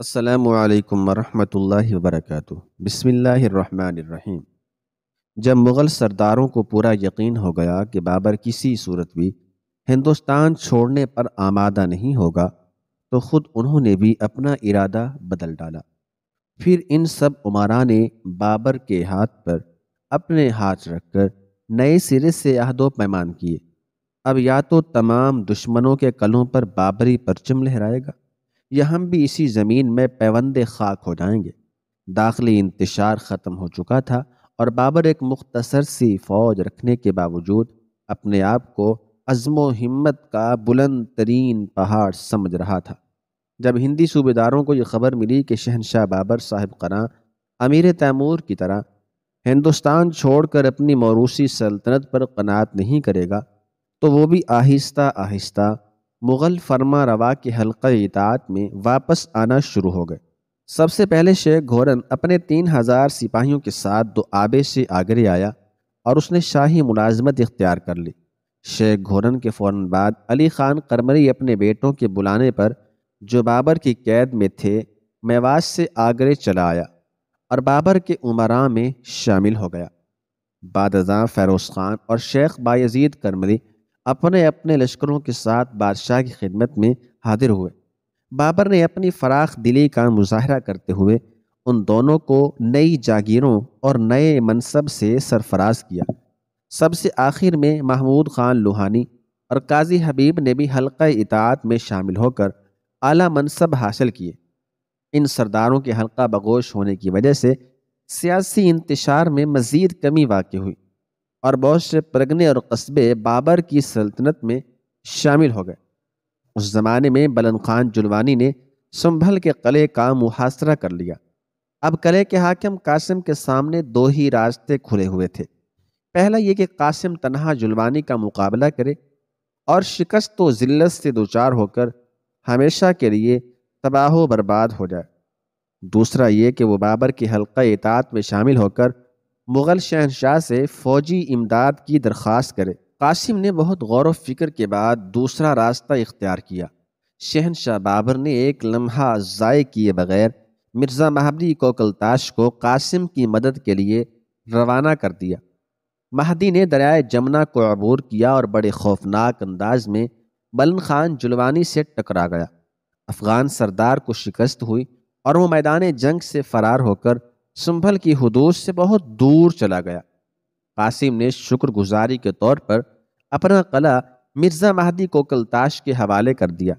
असलकम वरहमल वरक बसमीम जब मुग़ल सरदारों को पूरा यकीन हो गया कि बाबर किसी सूरत भी हिंदुस्तान छोड़ने पर आमादा नहीं होगा तो ख़ुद उन्होंने भी अपना इरादा बदल डाला फिर इन सब उमारा ने बाबर के हाथ पर अपने हाथ रखकर नए सिरे से अहदो पैमान किए अब या तो तमाम दुश्मनों के कलों पर बाबरी परचम लहराएगा या हम भी इसी ज़मीन में पैवंद खाक हो जाएंगे दाखिली इंतशार ख़त्म हो चुका था और बाबर एक मुख्तसर सी फौज रखने के बावजूद अपने आप को अज़म हिम्मत का बुलंद तरीन पहाड़ समझ रहा था जब हिंदी सूबेदारों को यह खबर मिली कि शहनशाह बाबर साहब करा अमीर तैमूर की तरह हिंदुस्तान छोड़कर अपनी मौरूसी सल्तनत पर कनात नहीं करेगा तो वो भी आहिस्ता आहिस्ता मुग़ल फरमा रवा के हल्का इतात में वापस आना शुरू हो गए सबसे पहले शेख घोरन अपने तीन हज़ार सिपाहियों के साथ दो आबे से आगरे आया और उसने शाही मुलाजमत इख्तियार कर ली शेख घोरन के फ़ौर बाद अली ख़ान करमरी अपने बेटों के बुलाने पर जो बाबर की कैद में थे मेवास से आगरे चला आया और बाबर के उमरा में शामिल हो गया बादजा फ़ैरोज़ ख़ान और शेख बायजीद करमरी अपने अपने लश्करों के साथ बादशाह की खिदमत में हाजिर हुए बाबर ने अपनी फराख दिली का मुजाहरा करते हुए उन दोनों को नई जागीरों और नए मनसब से सरफराज किया सबसे आखिर में महमूद खान लोहानी और काजी हबीब ने भी हल्का इतात में शामिल होकर आला मनसब हासिल किए इन सरदारों के हल्का बगोश होने की वजह से सियासी इंतशार में मज़ीद कमी वाक़ हुई और बहुत से परगने और कस्बे बाबर की सल्तनत में शामिल हो गए उस ज़माने में बलन खान जुलवानी ने संभल के कले का मुहासरा कर लिया अब कले के हाकिम कासिम के सामने दो ही रास्ते खुले हुए थे पहला ये कि कासिम तनहा जुलवानी का मुकाबला करे और शिकस्त तो ज़िल्लत से दोचार होकर हमेशा के लिए तबाह बर्बाद हो जाए दूसरा ये कि वो बाबर के हल्का एतात में शामिल होकर मुग़ल शहनशाह से फ़ौजी इमदाद की दरख्वास्त करे कासिम ने बहुत गौर व फिक्र के बाद दूसरा रास्ता इख्तियार किया शहनशाह बाबर ने एक लम्हा ज़ाय किए बगैर मिर्ज़ा महदी कोकलताश को कासिम की मदद के लिए रवाना कर दिया महदी ने दरियाए जमुना को अबूर किया और बड़े खौफनाक अंदाज में बलन खान जुलवानी से टकरा गया अफगान सरदार को शिकस्त हुई और वो मैदान जंग से फरार होकर संभल की हदूद से बहुत दूर चला गया कासिम ने शुक्रगुजारी के तौर पर अपना कला मिर्ज़ा महदी को कलताश के हवाले कर दिया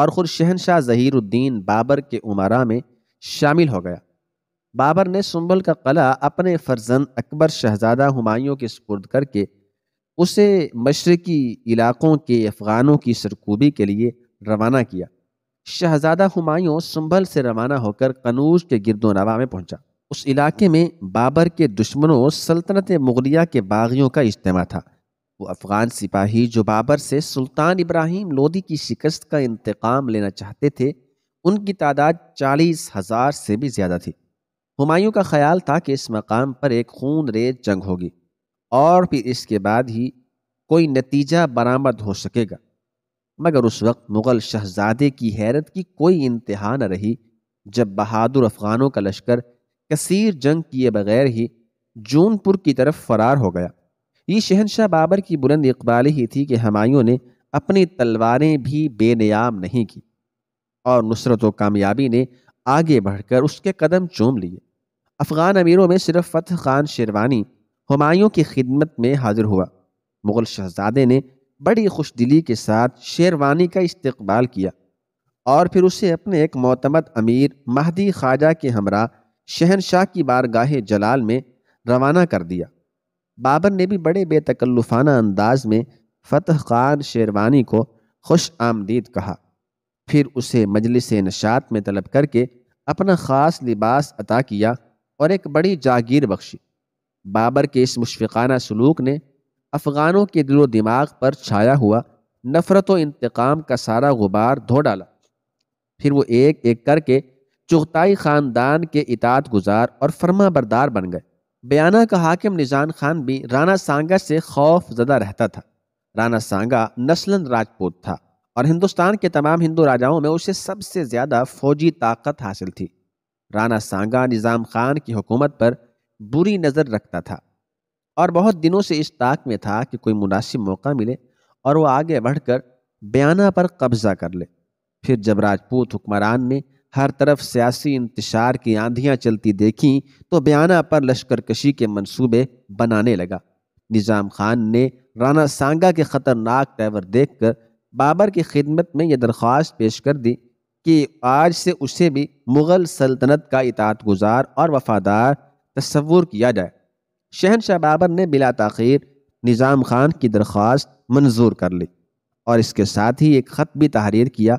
और ख़ुद शहनशाह जहीरुद्दीन बाबर के उमरा में शामिल हो गया बाबर ने सुंबल का कला अपने फर्जंद अकबर शहजादा हुमायूं के सुपुर्द करके उसे मशरकी इलाकों के अफ़गानों की सरकूबी के लिए रवाना किया शहजादा हुमायूं सुंबल से रवाना होकर कनूज के गिरदो नवा में पहुंचा उस इलाके में बाबर के दुश्मनों सल्तनत मुगलिया के बागियों का इज्तम था वो अफ़गान सिपाही जो बाबर से सुल्तान इब्राहिम लोदी की शिकस्त का इंतकाम लेना चाहते थे उनकी तादाद चालीस हज़ार से भी ज़्यादा थी हुमायूं का ख्याल था कि इस मकाम पर एक खून रेज जंग होगी और फिर इसके बाद ही कोई नतीजा बरामद हो सकेगा मगर उस वक्त मुग़ल शहजादे की हैरत की कोई इंतहा न रही जब बहादुर अफ़गानों का लश्कर कसीर जंग किए बगैर ही जूनपुर की तरफ फरार हो गया ये शहनशाह बाबर की बुलंद इकबाली ही थी कि हमायों ने अपनी तलवारें भी बेनियाम नहीं की और नुसरत व कामयाबी ने आगे बढ़कर उसके कदम चूम लिए अफ़गान अमीरों में सिर्फ फतह खान शेरवानी हमायों की खिदमत में हाजिर हुआ मुग़ल शहजादे ने बड़ी खुश दिली के साथ शेरवानी का इस्तबाल किया और फिर उसे अपने एक मोतमद अमीर महदी ख्वाजा के हमरा शहनशाह की बारगाह जलाल में रवाना कर दिया बाबर ने भी बड़े बेतकल्लुफाना अंदाज में फतह खान शेरवानी को खुश आमदीद कहा फिर उसे मजलिस नशात में तलब करके अपना ख़ास लिबास अता किया और एक बड़ी जागीर बख्शी बाबर के इस मुशफ़ाना सलूक ने अफ़गानों के दिलो दिमाग पर छाया हुआ नफ़रत व इंतकाम का सारा गुबार धो डाला फिर वो एक एक करके चुगताई ख़ानदान के इतात गुजार और फर्मा बरदार बन गए बयाना का हाकिम निज़ान खान भी राना सांगा से खौफ ज़दा रहता था राना सांगा नस्लन राजपूत था और हिंदुस्तान के तमाम हिंदू राजाओं में उसे सबसे ज़्यादा फौजी ताकत हासिल थी राना सांगा निज़ाम खान की हुकूमत पर बुरी नज़र रखता था और बहुत दिनों से इस ताक में था कि कोई मुनासिब मौका मिले और वह आगे बढ़कर बयाना पर कब्ज़ा कर ले फिर जब राजपूत हुक्मरान ने हर तरफ सियासी इंतशार की आंधियां चलती देखी तो बयाना पर लश्कर कशी के मंसूबे बनाने लगा निज़ाम खान ने राना सांगा के ख़तरनाक तेवर देख कर बाबर की खिदमत में यह दरख्वास्त पेश कर दी कि आज से उसे भी मुग़ल सल्तनत का इतात गुजार और वफादार तस्वूर किया जाए शहनशाह बाबर ने बिला तखीर निज़ाम खान की दरख्वास्त मंजूर कर ली और इसके साथ ही एक ख़त भी तहरीर किया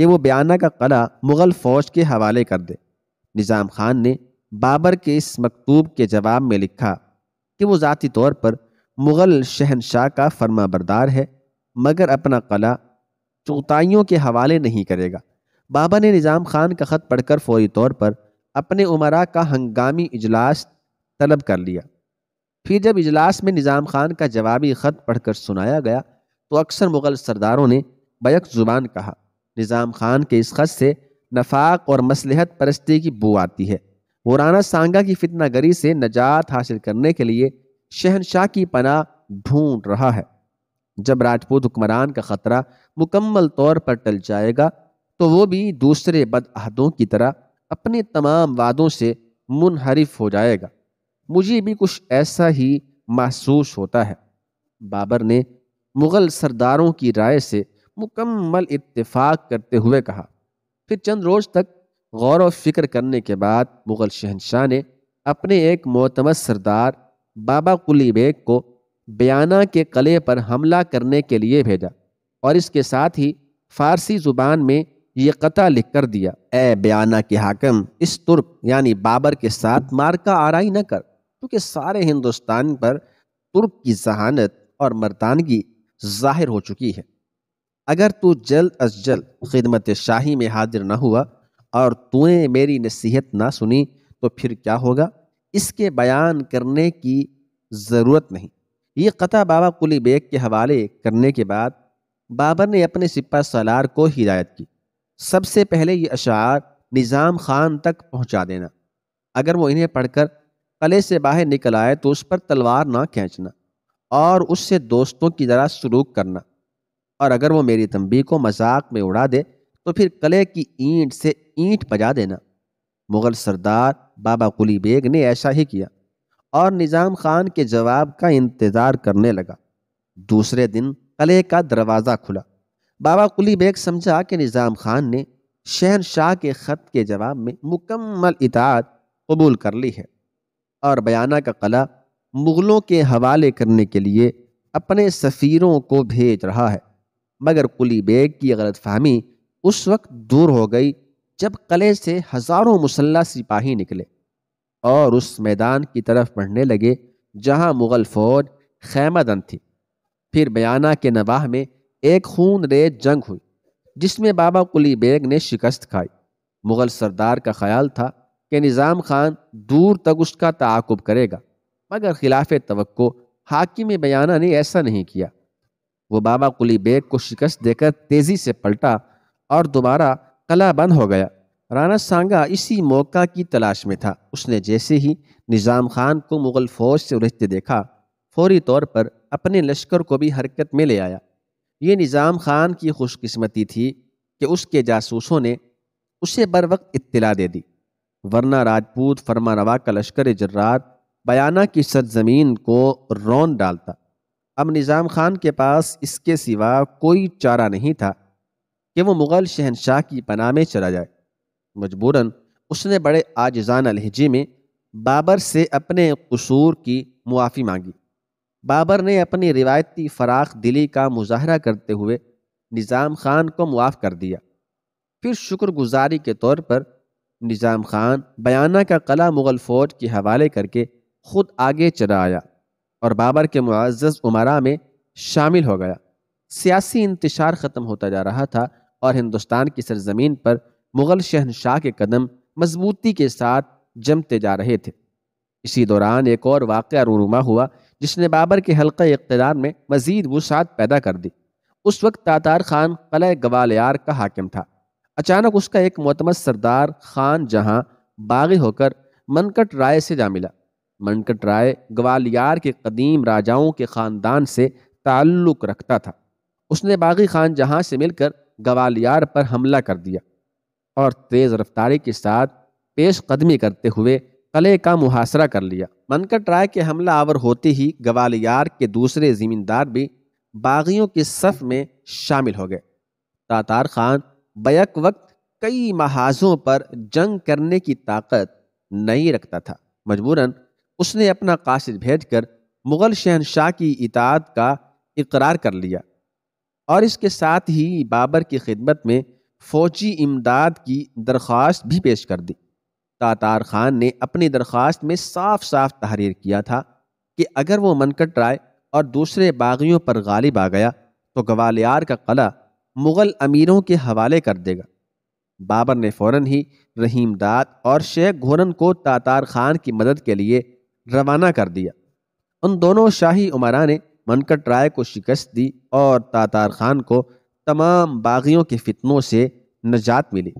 कि वो बयाना का कला मुग़ल फ़ौज के हवाले कर दे निज़ाम खान ने बाबर के इस मकतूब के जवाब में लिखा कि वो ज़ाती तौर पर मुग़ल शहनशाह का फर्मा बरदार है मगर अपना कला चौताइयों के हवाले नहीं करेगा बाबा ने निज़ाम खान का ख़त पढ़कर फौरी तौर पर अपने उमरा का हंगामी इजलास तलब कर लिया फिर जब इजलास में निज़ाम खान का जवाबी ख़त पढ़कर सुनाया गया तो अक्सर मुग़ल सरदारों ने बैक ज़ुबान कहा निज़ाम खान के इस खत से नफाक और मसलहत परस्ती की बू आती है वराना सांगा की फितना गरी से नजात हासिल करने के लिए शहनशाह की पना ढूंढ रहा है जब राजपूत हुक्मरान का ख़तरा मुकम्मल तौर पर टल जाएगा तो वो भी दूसरे बदअहदों की तरह अपने तमाम वादों से मुनहरफ हो जाएगा मुझे भी कुछ ऐसा ही महसूस होता है बाबर ने मुग़ल सरदारों की राय से मुकम्मल इत्तेफाक करते हुए कहा फिर चंद रोज तक गौर और फिक्र करने के बाद मुग़ल शहनशाह ने अपने एक मोतमद सरदार बाबा कुली बेग को बयाना के कले पर हमला करने के लिए भेजा और इसके साथ ही फारसी ज़ुबान में ये कता लिख कर दिया ए बयाना के हाकम इस तुर्क यानी बाबर के साथ मारका आरई न कर क्योंकि सारे हिंदुस्तान पर तुर्क की जहानत और मर्दानगी जाहिर हो चुकी है अगर तू जल्द अज जल्द खिदमत शाही में हाजिर ना हुआ और तूने मेरी नसीहत ना सुनी तो फिर क्या होगा इसके बयान करने की ज़रूरत नहीं ये क़ता बाबा कुली बेग के हवाले करने के बाद बाबर ने अपने सिपा सलार को हिदायत की सबसे पहले ये अशार निज़ाम खान तक पहुंचा देना अगर वो इन्हें पढ़कर कले से बाहर निकल आए तो उस पर तलवार ना खींचना और उससे दोस्तों की तरह सलूक करना और अगर वो मेरी तंबी को मजाक में उड़ा दे तो फिर कले की ईंट से ईंट बजा देना मुग़ल सरदार बाबा कुली बेग ने ऐसा ही किया और निज़ाम खान के जवाब का इंतज़ार करने लगा दूसरे दिन कले का दरवाज़ा खुला बाबा कुली बेग समझा कि निज़ाम खान ने शहनशाह के ख़त के जवाब में मुकम्मल इतात कबूल कर ली है और बयाना का कला मुग़लों के हवाले करने के लिए अपने सफ़ीरों को भेज रहा है मगर कुली बेग की गलत फहमी उस वक्त दूर हो गई जब कले से हज़ारों मुसल्ह सिपाही निकले और उस मैदान की तरफ बढ़ने लगे जहां मुग़ल फ़ौज दंद थी फिर बयाना के नवाह में एक खून रेज जंग हुई जिसमें बाबा कुली बेग ने शिकस्त खाई मुग़ल सरदार का ख्याल था कि निज़ाम खान दूर तक उसका ताकुब करेगा मगर खिलाफ तो हाकिम बयाना ने ऐसा नहीं किया वो बाबा कुली बेग को शिकस्त देकर तेजी से पलटा और दोबारा कला बंद हो गया राना सांगा इसी मौका की तलाश में था उसने जैसे ही निज़ाम खान को मुग़ल फ़ौज से उलझते देखा फौरी तौर पर अपने लश्कर को भी हरकत में ले आया ये निज़ाम खान की खुशकस्मती थी कि उसके जासूसों ने उसे बर वक्त इत्तला दे दी वरना राजपूत फरमा रवा का लश्कर जर्रार बयाना की सरजमीन को रौन डालता अब निज़ाम खान के पास इसके सिवा कोई चारा नहीं था कि वो मुग़ल शहनशाह की पनाह में चला जाए मजबूरन उसने बड़े आजजाना लहजे में बाबर से अपने कसूर की मुआफ़ी मांगी बाबर ने अपनी रिवायती फराख दिली का मुजाहरा करते हुए निज़ाम खान को मुआफ़ कर दिया फिर शुक्रगुजारी के तौर पर निज़ाम खान बयाना का कला मुग़ल फ़ौज के हवाले करके ख़ुद आगे चला आया और बाबर के मुआज़ उमरा में शामिल हो गया सियासी इंतशार ख़त्म होता जा रहा था और हिंदुस्तान की सरजमीन पर मुग़ल शहनशाह के कदम मजबूती के साथ जमते जा रहे थे इसी दौरान एक और वाक़ रूनुमा हुआ जिसने बाबर के हल्के इकतदार में मजीद वसात पैदा कर दी उस वक्त तातार खान कल गवालियार का हाकिम था अचानक उसका एक मतमद सरदार खान जहां बागी होकर मनकट राय से जा मिला मनकट राय ग्वालियर के कदीम राजाओं के ख़ानदान से ताल्लुक़ रखता था उसने बागी खान जहाँ से मिलकर ग्वालियर पर हमला कर दिया और तेज़ रफ्तारी के साथ पेश कदमी करते हुए कले का मुहासरा कर लिया मनकट राय के हमला आवर होते ही ग्वालियर के दूसरे ज़मींदार भी बागियों के सफ में शामिल हो गए तातार खान बैक वक्त कई महाजों पर जंग करने की ताकत नहीं रखता था मजबूरन उसने अपना भेज कर मुग़ल शहनशाह की इताद का इकरार कर लिया और इसके साथ ही बाबर की खिदमत में फौजी इमदाद की दरख्वास्त भी पेश कर दी तातार खान ने अपनी दरख्वास्त में साफ साफ तहरीर किया था कि अगर वो मनकट राय और दूसरे बागियों पर गालिब आ गया तो ग्वालियार का कला मुग़ल अमीरों के हवाले कर देगा बाबर ने फ़ौर ही रहीमदाद और शेख घोरन को तातार खान की मदद के लिए रवाना कर दिया उन दोनों शाही उमरा ने मनकट राय को शिकस्त दी और तातार खान को तमाम बागियों के फितनों से नजात मिली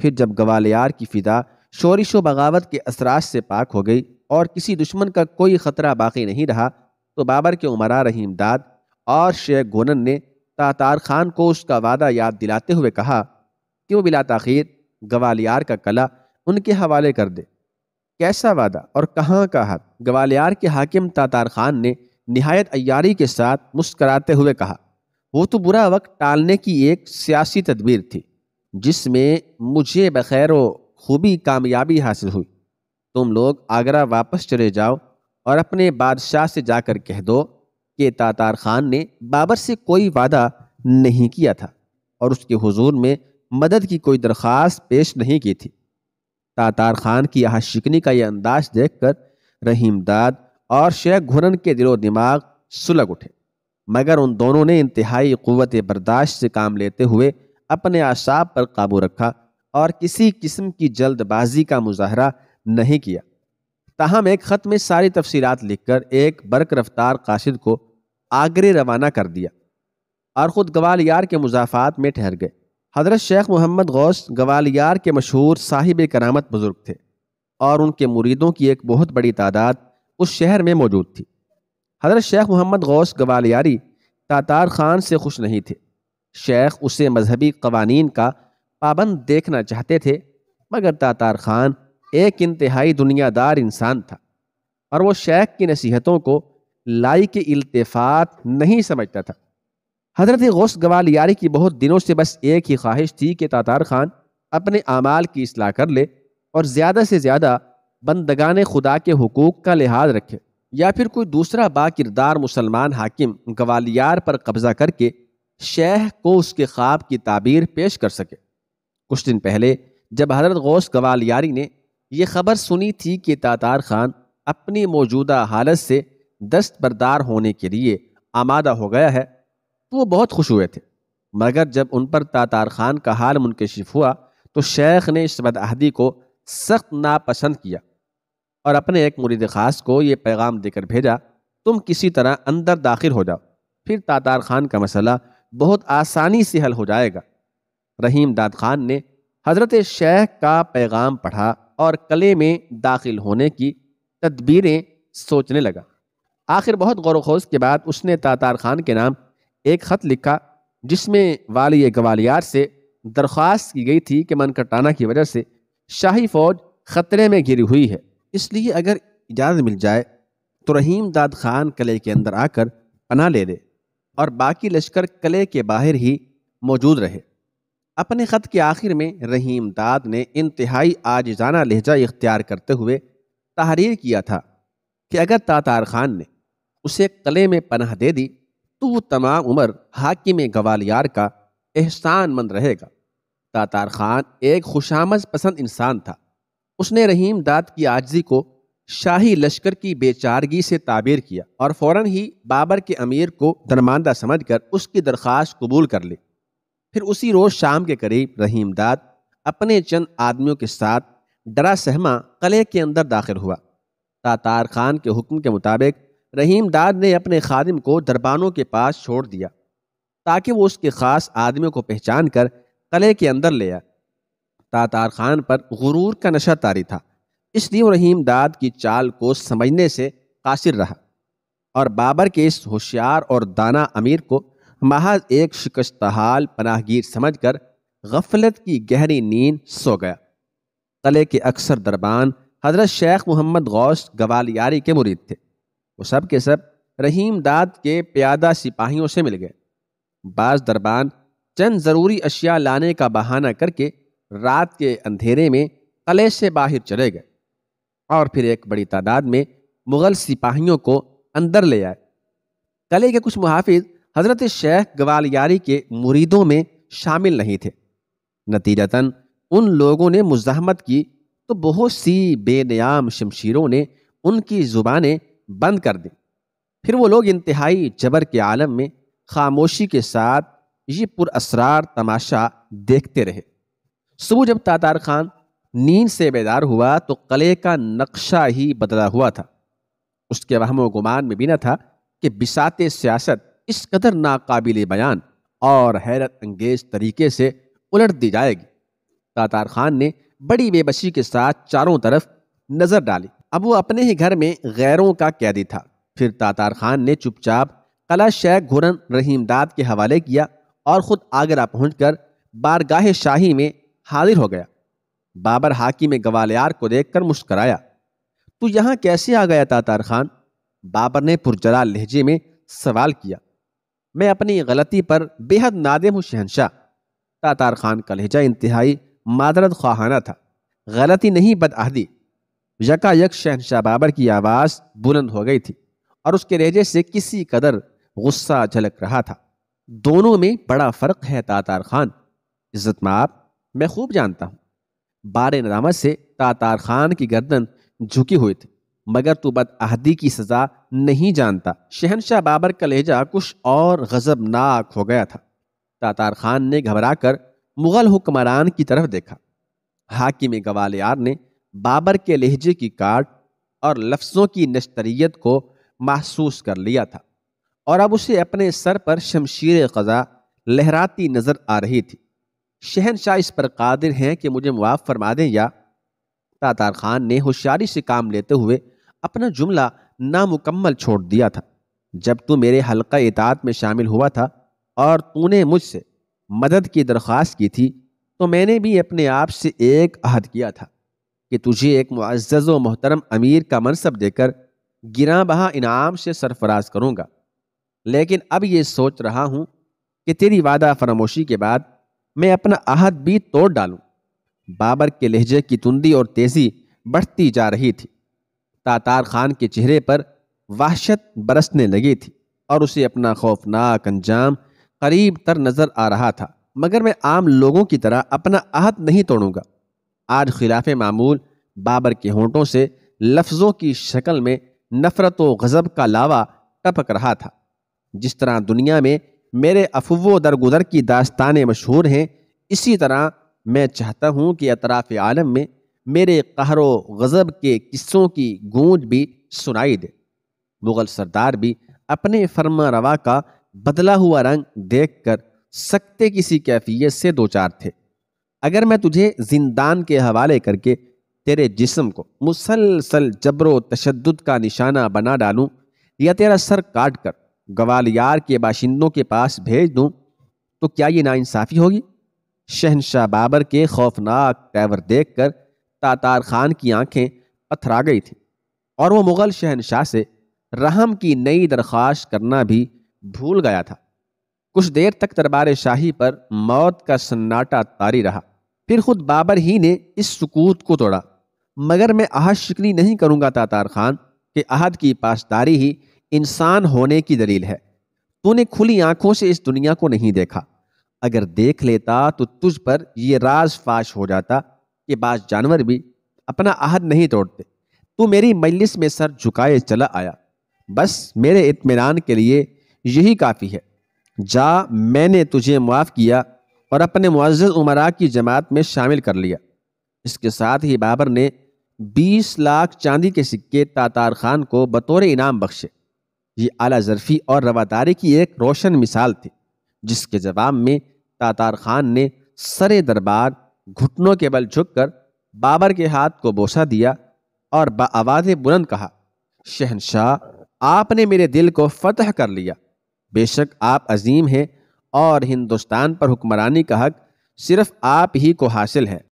फिर जब गवालियार की फिदा शोरिश व बगावत के असराज से पाक हो गई और किसी दुश्मन का कोई ख़तरा बाकी नहीं रहा तो बाबर के उमरा रहीम दाद और शेख गोनन ने तातार खान को उसका वादा याद दिलाते हुए कहा कि वो बिला तखीर गवालियार का कला उनके हवाले कर दे कैसा वादा और कहाँ का हक ग्वालियर के हाकिम तातार खान ने नहायत अयारी के साथ मुस्कराते हुए कहा वो तो बुरा वक्त टालने की एक सियासी तदबीर थी जिसमें मुझे बखैर खूबी कामयाबी हासिल हुई तुम लोग आगरा वापस चले जाओ और अपने बादशाह से जाकर कह दो कि तातार खान ने बाबर से कोई वादा नहीं किया था और उसके हुजूर में मदद की कोई दरख्वास्त पेश नहीं की थी तातार खान की यहाँ शिकनी का यह अंदाज देखकर रहीमदाद और शेख घुरन के दिलो दिमाग सुलग उठे मगर उन दोनों ने इंतहाई क़वत बर्दाश्त से काम लेते हुए अपने आसाब पर काबू रखा और किसी किस्म की जल्दबाजी का मुजाहरा नहीं किया ताहम एक ख़त में सारी तफसीत लिखकर एक बरक रफ्तार काशिद को आगरे रवाना कर दिया और ख़ुद ग्वालियार के मुजाफात में ठहर गए हजरत शेख मोहम्मद गौस गवालियार के मशहूर साहिब करामत बुज़ुर्ग थे और उनके मुरीदों की एक बहुत बड़ी तादाद उस शहर में मौजूद थी हजरत शेख मोहम्मद गौस गवालियारी तातार खान से खुश नहीं थे शेख उसे मजहबी कवानीन का पाबंद देखना चाहते थे मगर तातार खान एक इंतहाई दुनियादार इंसान था और वो शेख की नसीहतों को लाई के इल्तफात नहीं समझता था हजरत गौस गवाल यारी की बहुत दिनों से बस एक ही ख्वाहिश थी कि तातार खान अपने अमाल की असलाह कर ले और ज़्यादा से ज़्यादा बंदगान खुदा के हकूक़ का लिहाज रखे या फिर कोई दूसरा बाकिरदार मुसलमान हाकिम गवालियार पर कब्ज़ा करके शेह को उसके ख्वाब की ताबीर पेश कर सके कुछ दिन पहले जब हजरत गौस गवालियारी ने यह खबर सुनी थी कि तातार खान अपनी मौजूदा हालत से दस्तबरदार होने के लिए आमादा हो गया है तो वो बहुत खुश हुए थे मगर जब उन पर तातार खान का हाल मुनकशिफ हुआ तो शेख ने इस बदहदी को सख्त नापसंद किया और अपने एक मुरीद खास को ये पैगाम देकर भेजा तुम किसी तरह अंदर दाखिल हो जाओ फिर तातार खान का मसला बहुत आसानी से हल हो जाएगा रहीम दाद खान ने हज़रत शेख का पैगाम पढ़ा और कले में दाखिल होने की तदबीरें सोचने लगा आखिर बहुत गौरखोज खोज के बाद उसने तातार खान के नाम एक ख़त लिखा जिसमें वाली ग्वालियार से दरख्वास्त की गई थी कि मनकटाना की वजह से शाही फौज ख़तरे में घिरी हुई है इसलिए अगर इजाज़त मिल जाए तो रहीम दाद खान कले के अंदर आकर पना ले ले और बाकी लश्कर कले के बाहर ही मौजूद रहे अपने ख़त के आखिर में रहीम दाद ने इंतहाई आजाना लहजा इख्तियार करते हुए तहरीर किया था कि अगर तातार खान ने उसे कले में पनाह दे दी तो वो तमाम उम्र हाकिम गवालियार का एहसान मंद रहेगा तातार खान एक खुशामज पसंद इंसान था उसने रहीम दाद की आजजी को शाही लश्कर की बेचारगी से ताबीर किया और फौरन ही बाबर के अमीर को दरमानदा समझकर उसकी दरख्वास्त कबूल कर ली फिर उसी रोज़ शाम के करीब रहीम दाद अपने चंद आदमियों के साथ डरा सहमा कले के अंदर दाखिल हुआ तातार खान के हुक्म के मुताबिक रहीम रहीमदार ने अपने खादिम को दरबानों के पास छोड़ दिया ताकि वो उसके ख़ास आदमियों को पहचान कर कले के अंदर ले आए तातार खान पर गुरूर का नशा तारी था इसलिए वो दाद की चाल को समझने से कासिर रहा और बाबर के इस होशियार और दाना अमीर को महज एक शिकस्तहाल पनाहगीर कर गफलत की गहरी नींद सो गया कले के अक्सर दरबान हजरत शेख मोहम्मद गौश गवालियारी के मुरीद थे वो सब के सब रहीम दाद के प्यादा सिपाहियों से मिल गए बाज दरबान चंद ज़रूरी अशिया लाने का बहाना करके रात के अंधेरे में कले से बाहर चले गए और फिर एक बड़ी तादाद में मुग़ल सिपाहियों को अंदर ले आए कले के कुछ मुहाफिज हज़रत शेख गवालियारी के मुरीदों में शामिल नहीं थे नतीजतन उन लोगों ने मुजाहमत की तो बहुत सी बेनियाम शमशीरों ने उनकी ज़ुबानें बंद कर दें फिर वो लोग इंतहाई जबर के आलम में खामोशी के साथ ये पुरसरार तमाशा देखते रहे सुबह जब तातार खान नींद से बेदार हुआ तो कले का नक्शा ही बदला हुआ था उसके वहम गुमान में भी न था कि बिसात सियासत इस कदर नाकाबिल बयान और हैरत अंगेज तरीके से उलट दी जाएगी तातार खान ने बड़ी बेबसी के साथ चारों तरफ नज़र डाली अब वो अपने ही घर में गैरों का कैदी था फिर तातार खान ने चुपचाप कला शेख घुरन रहीमदाद के हवाले किया और ख़ुद आगरा पहुंचकर बारगाह शाही में हाजिर हो गया बाबर में गवालियार को देखकर मुस्कराया तू यहाँ कैसे आ गया तातार खान बाबर ने पुरजला लहजे में सवाल किया मैं अपनी गलती पर बेहद नादिम हूँ शहनशाह तातार खान का लहजा इंतहाई मादरत ख्वाहाना था गलती नहीं बदअहदी यकायक शहनशाह बाबर की आवाज़ बुलंद हो गई थी और उसके लहजे से किसी कदर गुस्सा झलक रहा था दोनों में बड़ा फ़र्क है तातार खान इज़्ज़त माप मैं खूब जानता हूँ बार नदामत से तातार खान की गर्दन झुकी हुई थी मगर तू बदअहदी की सज़ा नहीं जानता शहनशाह बाबर का लहजा कुछ और गज़बनाक हो गया था तातार खान ने घबरा कर मुग़ल हुक्मरान की तरफ देखा हाकिम गवालियार ने बाबर के लहजे की काट और लफ्ज़ों की नश्तरीत को महसूस कर लिया था और अब उसे अपने सर पर शमशीर क़ज़ा लहराती नज़र आ रही थी शहनशाह इस पर कादिर हैं कि मुझे मुआफ़ फरमा दें या तातार खान ने होशियारी से काम लेते हुए अपना जुमला नामुकम्मल छोड़ दिया था जब तू मेरे हल्का इतात में शामिल हुआ था और तूने मुझसे मदद की दरख्वास्त की थी तो मैंने भी अपने आप से एक अहद किया था कि तुझे एक मुआज़ व मोहतरम अमीर का मनसब देकर गिरा बहा इनाम से सरफराज करूँगा लेकिन अब ये सोच रहा हूँ कि तेरी वादा फरामोशी के बाद मैं अपना अहद भी तोड़ डालूँ बाबर के लहजे की तुंदी और तेज़ी बढ़ती जा रही थी तातार खान के चेहरे पर वहशत बरसने लगी थी और उसे अपना खौफनाक अंजाम करीब तर नज़र आ रहा था मगर मैं आम लोगों की तरह अपना अहद नहीं तोड़ूंगा आज खिलाफ मामूल बाबर के होंठों से लफ्ज़ों की शक्ल में नफ़रत व गज़ब का लावा टपक रहा था जिस तरह दुनिया में मेरे अफवो दरगुदर की दास्तानें मशहूर हैं इसी तरह मैं चाहता हूँ कि अतराफ़ आलम में मेरे कहर गज़ब के किस्सों की गूंज भी सुनाई दे मुग़ल सरदार भी अपने फर्मा रवा का बदला हुआ रंग देख कर सकते किसी कैफियत से दो चार थे अगर मैं तुझे जिंदान के हवाले करके तेरे जिस्म को मुसलसल जबरो तशद का निशाना बना डालूं या तेरा सर काट कर ग्वालियार के बाशिंदों के पास भेज दूं तो क्या ये नाइंसाफ़ी होगी शहनशाह बाबर के खौफनाक तैवर देख कर तातार खान की आंखें पथरा गई थीं और वो मुग़ल शहनशाह से रहम की नई दरख्वास्त करना भी भूल गया था कुछ देर तक दरबार शाही पर मौत का सन्नाटा तारी रहा फिर खुद बाबर ही ने इस सुकूत को तोड़ा मगर मैं अहद शिकनी नहीं करूँगा तातार खान कि अहद की पासदारी ही इंसान होने की दलील है तूने खुली आंखों से इस दुनिया को नहीं देखा अगर देख लेता तो तुझ पर यह राज फाश हो जाता कि बाज जानवर भी अपना अहद नहीं तोड़ते तू मेरी मजलिस में सर झुकाए चला आया बस मेरे इतमान के लिए यही काफ़ी है जा मैंने तुझे मुआफ़ किया और अपने मुआज़ उमरा की जमात में शामिल कर लिया इसके साथ ही बाबर ने 20 लाख चांदी के सिक्के तातार खान को बतौर इनाम बख्शे ये आला जरफी और रवादारी की एक रोशन मिसाल थी जिसके जवाब में तातार खान ने सरे दरबार घुटनों के बल झुककर बाबर के हाथ को बोसा दिया और बावाज़ बुलंद कहा शहनशाह आपने मेरे दिल को फतह कर लिया बेशक आप अजीम हैं और हिंदुस्तान पर हुक्मरानी का हक सिर्फ आप ही को हासिल है